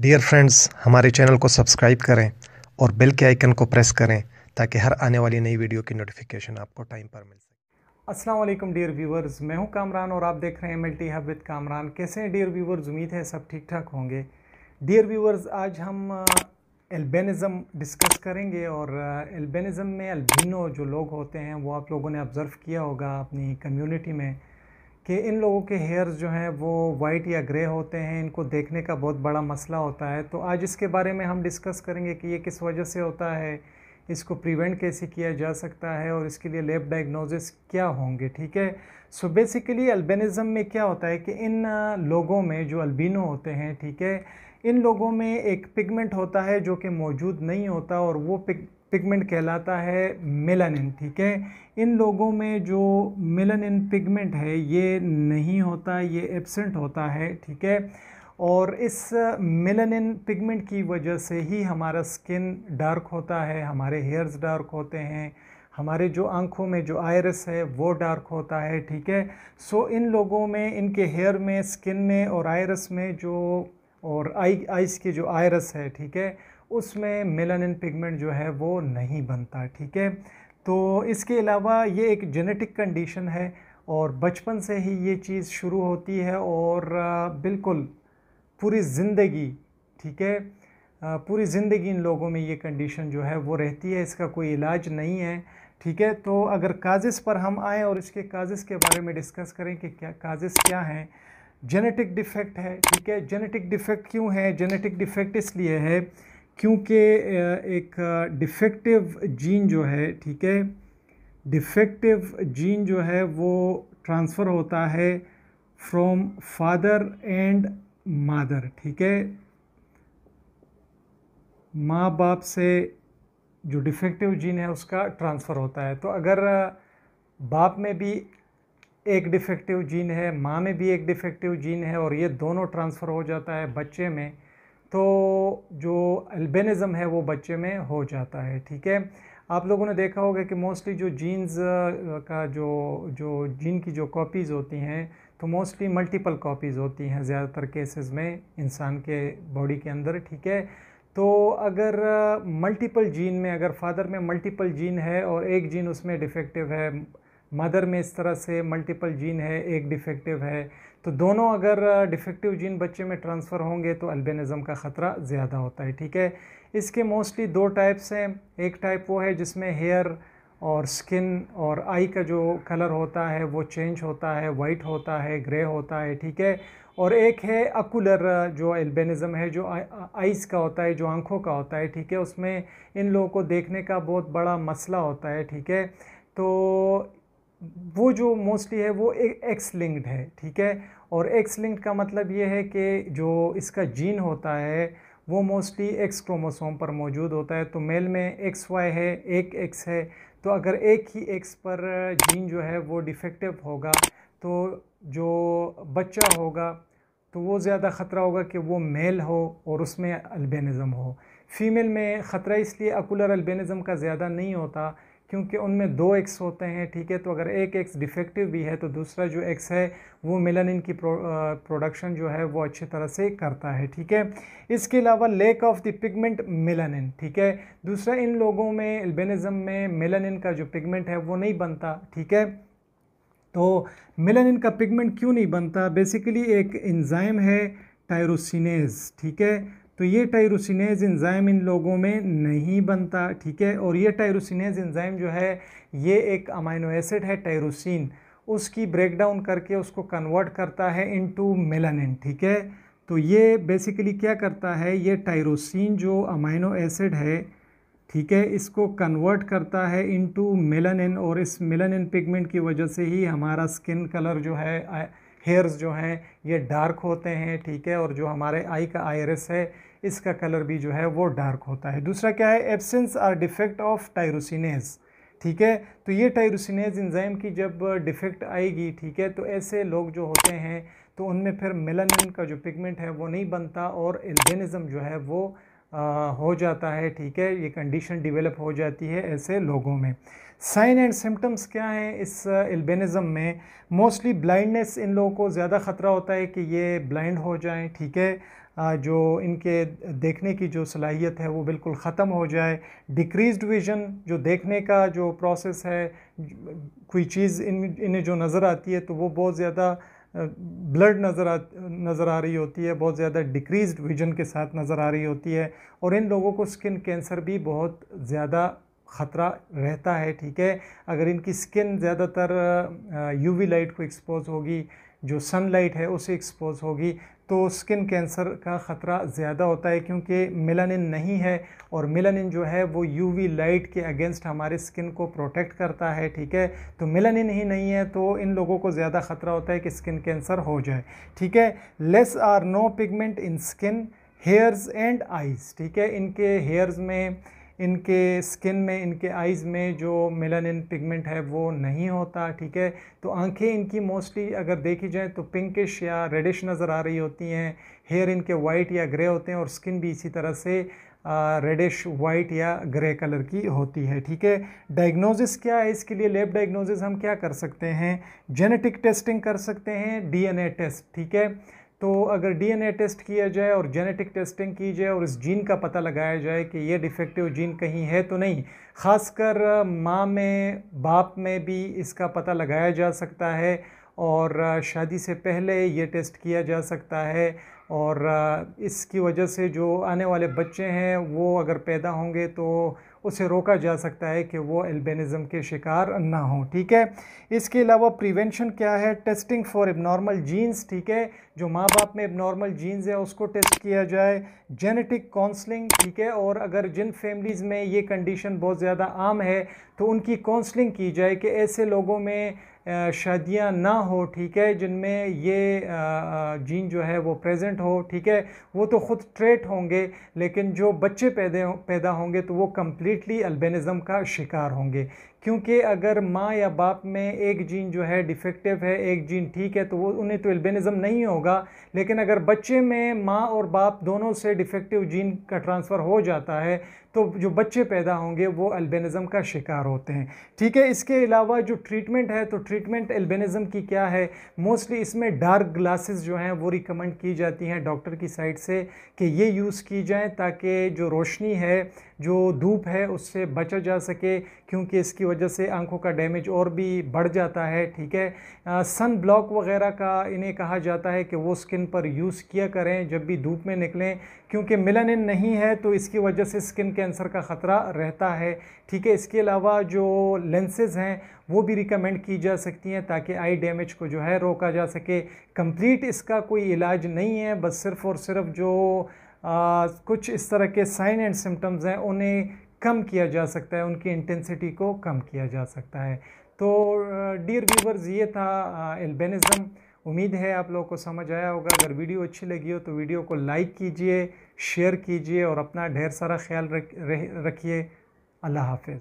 dear friends हमारे channel को subscribe करें और बेल के आइकन को प्रेस करें ताकि हर आने वाली नई वीडियो की नोटिफिकेशन आपको टाइम पर मिल सके असलम डियर व्यूवर्स मैं हूं कामरान और आप देख रहे हैं मल्टी हब विद कामरान कैसे हैं डियर व्यूवर्स उम्मीद है सब ठीक ठाक होंगे डियर व्यूवर्स आज हम एल्बेनिज़म uh, डिस्कस करेंगे और एल्बेनिज़म uh, में अल्बिनो जो लोग होते हैं वो आप लोगों ने ऑब्ज़र्व किया होगा अपनी कम्यूनिटी में कि इन लोगों के हेयर जो हैं वो वाइट या ग्रे होते हैं इनको देखने का बहुत बड़ा मसला होता है तो आज इसके बारे में हम डिस्कस करेंगे कि ये किस वजह से होता है इसको प्रिवेंट कैसे किया जा सकता है और इसके लिए लेब डायग्नोसिस क्या होंगे ठीक है सो बेसिकली अल्बेनिज़म में क्या होता है कि इन लोगों में जो अल्बिनो होते हैं ठीक है इन लोगों में एक पिगमेंट होता है जो कि मौजूद नहीं होता और वो पिग पिगमेंट कहलाता है मेलानिन ठीक है इन लोगों में जो मेलानिन पिगमेंट है ये नहीं होता ये एबसेंट होता है ठीक है और इस मेलानिन पिगमेंट की वजह से ही हमारा स्किन डार्क होता है हमारे हेयर्स डार्क होते हैं हमारे जो आँखों में जो आयरस है वो डार्क होता है ठीक है सो इन लोगों में इनके हेयर में स्किन में और आयरस में जो और आई आइस के जो आयरस है ठीक है उसमें मेलानिन पिगमेंट जो है वो नहीं बनता ठीक है तो इसके अलावा ये एक जेनेटिक कंडीशन है और बचपन से ही ये चीज़ शुरू होती है और बिल्कुल पूरी ज़िंदगी ठीक है पूरी ज़िंदगी इन लोगों में ये कंडीशन जो है वो रहती है इसका कोई इलाज नहीं है ठीक है तो अगर काजिस पर हम आएँ और इसके काजिस के बारे में डिस्कस करें कि क्या काजिस क्या हैं जेनेटिक डिफेक्ट है ठीक है जेनेटिक डिफेक्ट क्यों है जेनेटिक डिफेक्ट इसलिए है क्योंकि एक डिफेक्टिव जीन जो है ठीक है डिफेक्टिव जीन जो है वो ट्रांसफ़र होता है फ्रॉम फादर एंड मादर ठीक है माँ बाप से जो डिफेक्टिव जीन है उसका ट्रांसफ़र होता है तो अगर बाप में भी एक डिफेक्टिव जीन है माँ में भी एक डिफेक्टिव जीन है और ये दोनों ट्रांसफ़र हो जाता है बच्चे में तो जो अल्बेनिज़म है वो बच्चे में हो जाता है ठीक है आप लोगों ने देखा होगा कि मोस्टली जो जीन्स का जो जो जीन की जो कॉपीज़ होती हैं तो मोस्टली मल्टीपल कॉपीज़ होती हैं ज़्यादातर केसेस में इंसान के बॉडी के अंदर ठीक है तो अगर मल्टीपल जीन में अगर फादर में मल्टीपल जीन है और एक जीन उसमें डिफेक्टिव है मदर में इस तरह से मल्टीपल जीन है एक डिफेक्टिव है तो दोनों अगर डिफेक्टिव जीन बच्चे में ट्रांसफ़र होंगे तो अल्बेनिज़म का ख़तरा ज़्यादा होता है ठीक है इसके मोस्टली दो टाइप्स हैं एक टाइप वो है जिसमें हेयर और स्किन और आई का जो कलर होता है वो चेंज होता है वाइट होता है ग्रे होता है ठीक है और एक है अकुलर जो एल्बेनिज़म है जो आइज़ का होता है जो आँखों का होता है ठीक है उसमें इन लोगों को देखने का बहुत बड़ा मसला होता है ठीक है तो वो जो मोस्टली है वो एक्स लिंक्ड है ठीक है और एक्स लिंक्ड का मतलब ये है कि जो इसका जीन होता है वो मोस्टली एक्स क्रोमोसोम पर मौजूद होता है तो मेल में एक्स वाई है एक एक्स है तो अगर एक ही एक्स पर जीन जो है वो डिफेक्टिव होगा तो जो बच्चा होगा तो वो ज़्यादा ख़तरा होगा कि वो मेल हो और उसमें अल्बेनिज़म हो फीमेल में ख़तरा इसलिए अकुलर अल्बेनिज़म का ज़्यादा नहीं होता क्योंकि उनमें दो एक्स होते हैं ठीक है तो अगर एक एक्स डिफेक्टिव भी है तो दूसरा जो एक्स है वो मिलन की प्रोडक्शन जो है वो अच्छी तरह से करता है ठीक है इसके अलावा लेक ऑफ द पिगमेंट मिलन ठीक है दूसरा इन लोगों में एल्बेनिज़म में मिलन का जो पिगमेंट है वो नहीं बनता ठीक है तो मिलन का पिगमेंट क्यों नहीं बनता बेसिकली एक इंजाइम है टायरोसिनेज ठीक है तो ये टायरोसिनेज एंजाइम इन लोगों में नहीं बनता ठीक है और ये टायरोसिनेज एंजाइम जो है ये एक अमाइनो एसिड है टायरोसिन उसकी ब्रेकडाउन करके उसको कन्वर्ट करता है इनटू मेलानिन ठीक है तो ये बेसिकली क्या करता है ये टायरोसिन जो अमाइनो एसिड है ठीक है इसको कन्वर्ट करता है इनटू मेलानिन और इस मेलानिन पिगमेंट की वजह से ही हमारा स्किन कलर जो है हेयर्स जो हैं ये डार्क होते हैं ठीक है और जो हमारे आई का आयरस है इसका कलर भी जो है वो डार्क होता है दूसरा क्या है absence or defect of tyrosinase ठीक है तो ये टायरोसिनेज इंजाइम की जब डिफेक्ट आएगी ठीक है तो ऐसे लोग जो होते हैं तो उनमें फिर मेलानिन का जो पिगमेंट है वो नहीं बनता और एल्बिनिज़म जो है वो आ, हो जाता है ठीक है ये कंडीशन डिवेलप हो जाती है ऐसे लोगों में साइन एंड सिम्टम्स क्या हैं इस एल्बेनिज़म uh, में मोस्टली ब्लाइंडनेस इन लोगों को ज़्यादा ख़तरा होता है कि ये ब्लाइंड हो जाएं ठीक है uh, जो इनके देखने की जो सलाहियत है वो बिल्कुल ख़त्म हो जाए डिक्रीज विजन जो देखने का जो प्रोसेस है कोई चीज़ इन इन्हें जो नज़र आती है तो वो बहुत ज़्यादा ब्लड uh, नज़र आ नज़र आ रही होती है बहुत ज़्यादा डिक्रीज विजन के साथ नज़र आ रही होती है और इन लोगों को स्किन कैंसर भी बहुत ज़्यादा ख़तरा रहता है ठीक है अगर इनकी स्किन ज़्यादातर यूवी लाइट को एक्सपोज होगी जो सनलाइट है उसे एक्सपोज होगी तो स्किन कैंसर का ख़तरा ज़्यादा होता है क्योंकि मेलानिन नहीं है और मेलानिन जो है वो यूवी लाइट के अगेंस्ट हमारे स्किन को प्रोटेक्ट करता है ठीक है तो मेलानिन ही नहीं है तो इन लोगों को ज़्यादा ख़तरा होता है कि स्किन कैंसर हो जाए ठीक है less or no pigment in skin hairs and eyes ठीक है इनके हेयर्स में इनके स्किन में इनके आइज़ में जो मेलानिन पिगमेंट है वो नहीं होता ठीक है तो आंखें इनकी मोस्टली अगर देखी जाए तो पिंकिश या रेडिश नज़र आ रही होती हैं हेयर इनके वाइट या ग्रे होते हैं और स्किन भी इसी तरह से रेडिश वाइट या ग्रे कलर की होती है ठीक है डायग्नोसिस क्या है इसके लिए लेब डायग्नोसिस हम क्या कर सकते हैं जेनेटिक टेस्टिंग कर सकते हैं डीएनए टेस्ट ठीक है तो अगर डीएनए टेस्ट किया जाए और जेनेटिक टेस्टिंग की जाए और इस जीन का पता लगाया जाए कि ये डिफेक्टिव जीन कहीं है तो नहीं खासकर माँ में बाप में भी इसका पता लगाया जा सकता है और शादी से पहले ये टेस्ट किया जा सकता है और इसकी वजह से जो आने वाले बच्चे हैं वो अगर पैदा होंगे तो उसे रोका जा सकता है कि वो एल्बेनिज़म के शिकार ना हो ठीक है इसके अलावा प्रिवेंशन क्या है टेस्टिंग फॉर एबनॉर्मल जीन्स ठीक है जो माँ बाप में एबनॉर्मल जीन्स है उसको टेस्ट किया जाए जेनेटिक काउंसलिंग ठीक है और अगर जिन फैमिलीज़ में ये कंडीशन बहुत ज़्यादा आम है तो उनकी काउंसलिंग की जाए कि ऐसे लोगों में शादियां ना हो ठीक है जिनमें ये जीन जो है वो प्रेजेंट हो ठीक है वो तो ख़ुद ट्रेट होंगे लेकिन जो बच्चे पैदे पैदा होंगे तो वो कम्प्लीट कम्प्लीटली अल्बेनिज़म का शिकार होंगे क्योंकि अगर माँ या बाप में एक जीन जो है डिफेक्टिव है एक जीन ठीक है तो वो उन्हें तो एल्बेनिज़म नहीं होगा लेकिन अगर बच्चे में माँ और बाप दोनों से डिफेक्टिव जीन का ट्रांसफ़र हो जाता है तो जो बच्चे पैदा होंगे वो अल्बेनिज़म का शिकार होते हैं ठीक है इसके अलावा जो ट्रीटमेंट है तो ट्रीटमेंट एल्बेनिज़म की क्या है मोस्टली इसमें डार्क ग्लासेस जो हैं वो रिकमेंड की जाती हैं डॉक्टर की साइड से कि ये यूज़ की जाएँ ताकि जो रोशनी है जो धूप है उससे बचा जा सके क्योंकि इसकी वजह से आंखों का डैमेज और भी बढ़ जाता है ठीक है आ, सन ब्लॉक वगैरह का इन्हें कहा जाता है कि वो स्किन पर यूज़ किया करें जब भी धूप में निकलें क्योंकि मिलानिन नहीं है तो इसकी वजह से स्किन कैंसर का ख़तरा रहता है ठीक है इसके अलावा जो लेंसेज हैं वो भी रिकमेंड की जा सकती हैं ताकि आई डैमेज को जो है रोका जा सके कंप्लीट इसका कोई इलाज नहीं है बस सिर्फ़ और सिर्फ जो कुछ इस तरह के साइन एंड सिम्टम्स हैं उन्हें कम किया जा सकता है उनकी इंटेंसिटी को कम किया जा सकता है तो डियर व्यूवर्स ये था एल्बेनिज़म उम्मीद है आप लोगों को समझ आया होगा अगर वीडियो अच्छी लगी हो तो वीडियो को लाइक कीजिए शेयर कीजिए और अपना ढेर सारा ख्याल रखिए अल्लाह हाफिज़